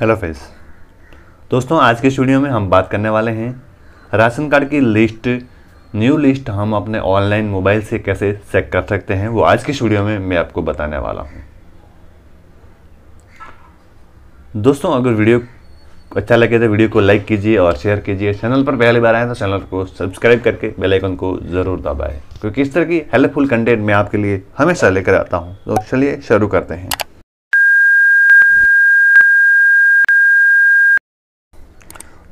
hello friends दोस्तों आज के स्टूडियो में हम बात करने वाले हैं राशन कार्ड की लिस्ट न्यू लिस्ट हम अपने ऑनलाइन मोबाइल से कैसे चेक कर सकते हैं वो आज के स्टूडियो में मैं आपको बताने वाला हूँ दोस्तों अगर वीडियो अच्छा लगे तो वीडियो को लाइक कीजिए और शेयर कीजिए चैनल पर पहली बार आए तो चैनल को सब्सक्राइब करके बेलाइकन को ज़रूर दबाए क्योंकि इस तरह की हेल्पफुल कंटेंट मैं आपके लिए हमेशा लेकर आता हूँ तो चलिए शुरू करते हैं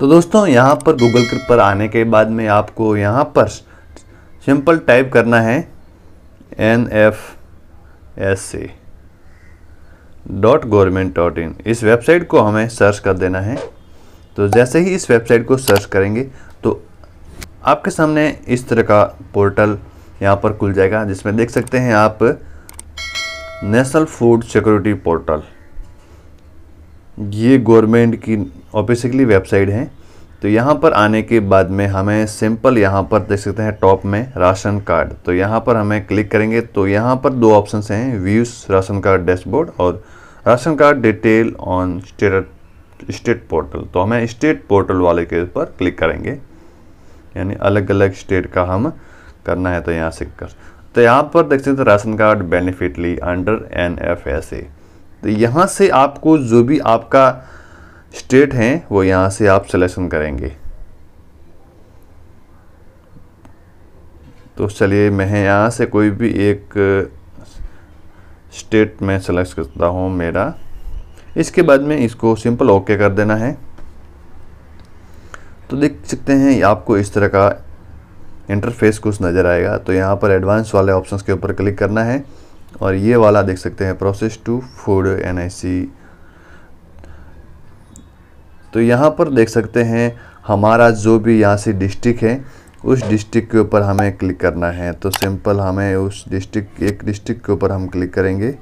तो दोस्तों यहाँ पर गूगल पर आने के बाद में आपको यहाँ पर सिंपल टाइप करना है N F S C dot government dot in इस वेबसाइट को हमें सर्च कर देना है तो जैसे ही इस वेबसाइट को सर्च करेंगे तो आपके सामने इस तरह का पोर्टल यहाँ पर खुल जाएगा जिसमें देख सकते हैं आप नेशनल फूड सिक्योरिटी पोर्टल ये गवर्नमेंट की ऑफिसिकली वेबसाइट है तो यहाँ पर आने के बाद में हमें सिंपल यहाँ पर देख सकते हैं टॉप में राशन कार्ड तो यहाँ पर हमें क्लिक करेंगे तो यहाँ पर दो ऑप्शन हैं व्यूज़ राशन कार्ड डैशबोर्ड और ration card detail on state state portal तो हमें स्टेट पोर्टल वाले के ऊपर क्लिक करेंगे यानी अलग अलग स्टेट का हम करना है तो यहाँ से कर तो यहाँ पर देख सकते हैं ration card beneficiary under N F S A तो यहाँ से आपको जो भी आपका स्टेट है वो यहाँ से आप सिलेक्शन करेंगे तो चलिए मैं यहाँ से कोई भी एक स्टेट में सेलेक्ट करता हूँ मेरा इसके बाद में इसको सिंपल ओके कर देना है तो देख सकते हैं आपको इस तरह का इंटरफेस कुछ नज़र आएगा तो यहाँ पर एडवांस वाले ऑप्शंस के ऊपर क्लिक करना है और ये वाला देख सकते हैं प्रोसेस टू फूड एन तो यहाँ पर देख सकते हैं हमारा जो भी यहाँ से डिस्ट्रिक्ट है उस डिस्ट्रिक्ट के ऊपर हमें क्लिक करना है तो सिंपल हमें उस डिस्ट्रिक्ट एक डिस्ट्रिक्ट के ऊपर हम क्लिक करेंगे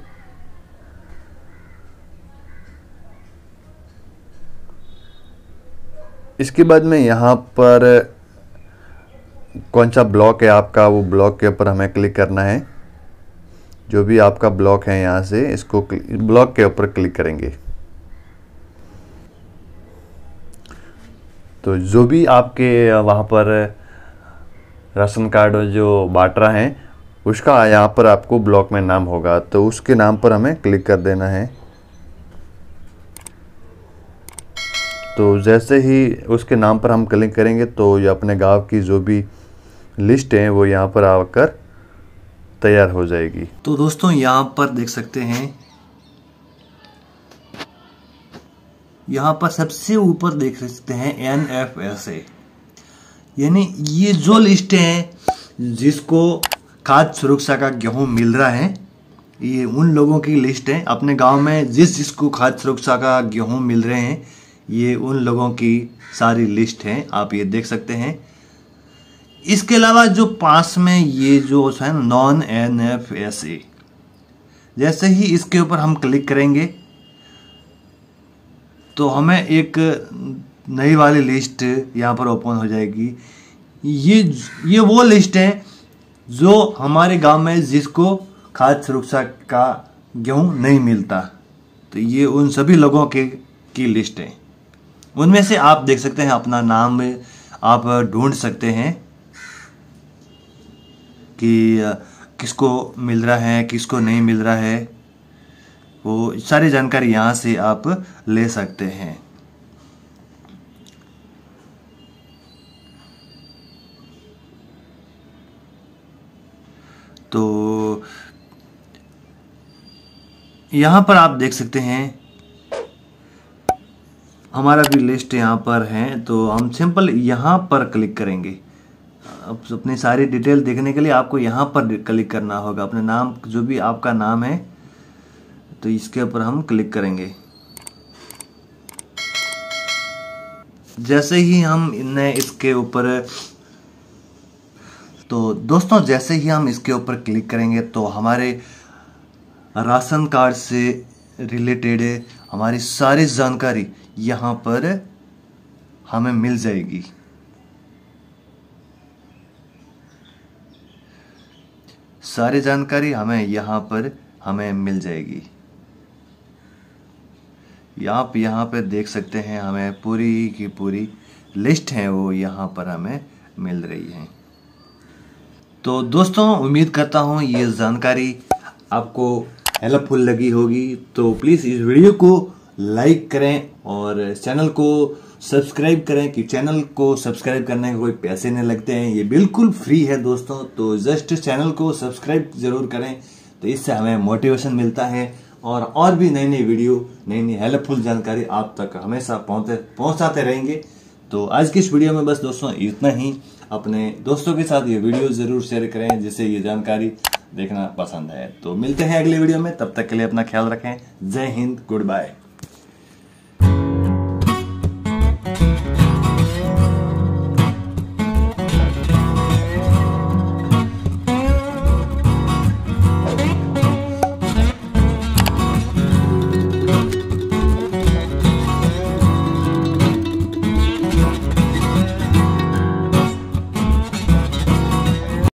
इसके बाद में यहाँ पर कौन सा ब्लॉक है आपका वो ब्लॉक के ऊपर हमें क्लिक करना है जो भी आपका ब्लॉक है यहाँ से इसको ब्लॉक के ऊपर क्लिक करेंगे तो जो भी आपके वहाँ पर राशन कार्ड जो बांट रहा है उसका यहाँ पर आपको ब्लॉक में नाम होगा तो उसके नाम पर हमें क्लिक कर देना है तो जैसे ही उसके नाम पर हम क्लिक करेंगे तो ये अपने गांव की जो भी लिस्ट है वो यहाँ पर आकर तैयार हो जाएगी तो दोस्तों यहाँ पर देख सकते हैं यहाँ पर सबसे ऊपर देख सकते हैं एन एफ एस ए यानी ये जो लिस्ट है जिसको खाद्य सुरक्षा का गेहूँ मिल रहा है ये उन लोगों की लिस्ट है अपने गांव में जिस जिसको खाद्य सुरक्षा का गेहूँ मिल रहे हैं ये उन लोगों की सारी लिस्ट है आप ये देख सकते हैं इसके अलावा जो पास में ये जो है non N F S A जैसे ही इसके ऊपर हम क्लिक करेंगे तो हमें एक नई वाली लिस्ट यहाँ पर ओपन हो जाएगी ये ये वो लिस्ट है जो हमारे गांव में जिसको खाद्य सुरक्षा का गेहूँ नहीं मिलता तो ये उन सभी लोगों के की लिस्ट है उनमें से आप देख सकते हैं अपना नाम आप ढूंढ सकते हैं कि किसको मिल रहा है किसको नहीं मिल रहा है वो सारी जानकारी यहाँ से आप ले सकते हैं तो यहाँ पर आप देख सकते हैं हमारा भी लिस्ट यहाँ पर है तो हम सिंपल यहाँ पर क्लिक करेंगे अब अपनी सारी डिटेल देखने के लिए आपको यहाँ पर क्लिक करना होगा अपने नाम जो भी आपका नाम है तो इसके ऊपर हम क्लिक करेंगे जैसे ही हम इन्हें इसके ऊपर तो दोस्तों जैसे ही हम इसके ऊपर क्लिक करेंगे तो हमारे राशन कार्ड से रिलेटेड हमारी सारी जानकारी यहाँ पर हमें मिल जाएगी सारी जानकारी हमें यहाँ पर हमें मिल जाएगी आप यहाँ पर देख सकते हैं हमें पूरी की पूरी लिस्ट है वो यहाँ पर हमें मिल रही है तो दोस्तों उम्मीद करता हूँ ये जानकारी आपको हेल्पफुल लगी होगी तो प्लीज़ इस वीडियो को लाइक करें और चैनल को सब्सक्राइब करें कि चैनल को सब्सक्राइब करने के कोई पैसे नहीं लगते हैं ये बिल्कुल फ्री है दोस्तों तो जस्ट चैनल को सब्सक्राइब ज़रूर करें तो इससे हमें मोटिवेशन मिलता है और और भी नई नई वीडियो नई नई हेल्पफुल जानकारी आप तक हमेशा पहुँचते पहुँचाते रहेंगे तो आज की इस वीडियो में बस दोस्तों इतना ही अपने दोस्तों के साथ ये वीडियो ज़रूर शेयर करें जिससे ये जानकारी देखना पसंद है तो मिलते हैं अगले वीडियो में तब तक के लिए अपना ख्याल रखें जय हिंद गुड बाय